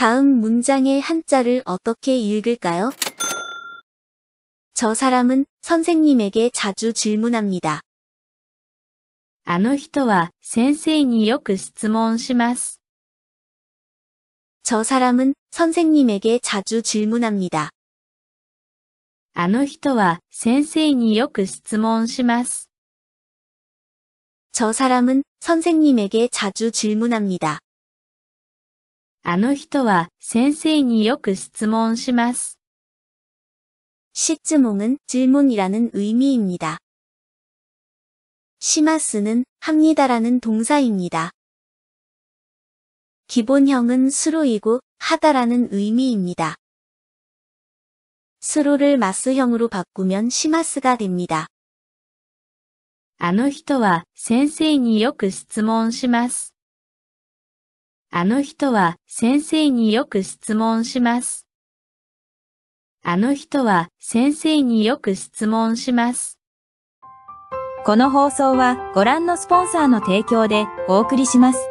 다음 문장의 한자를 어떻게 읽을까요? 저 사람은 선생님에게 자주 질문합니다. あの人は先生によく質問します.저 사람은 선생님에게 자주 질문합니다. あの人は先生によく質問します.저 사람은 선생님에게 자주 질문합니다. 아の人は先生によく質問します시츠몽은질문이라는의미입니다 시마스는 합니다라는 동사입니다. 기본형은 수로이고 하다라는 의미입니다. 수로를 마스형으로 바꾸면 시마스가 됩니다. あの人は先生によく質問します。あの人は先生によく質問します。あの人は先生によく質問します。この放送はご覧のスポンサーの提供でお送りします。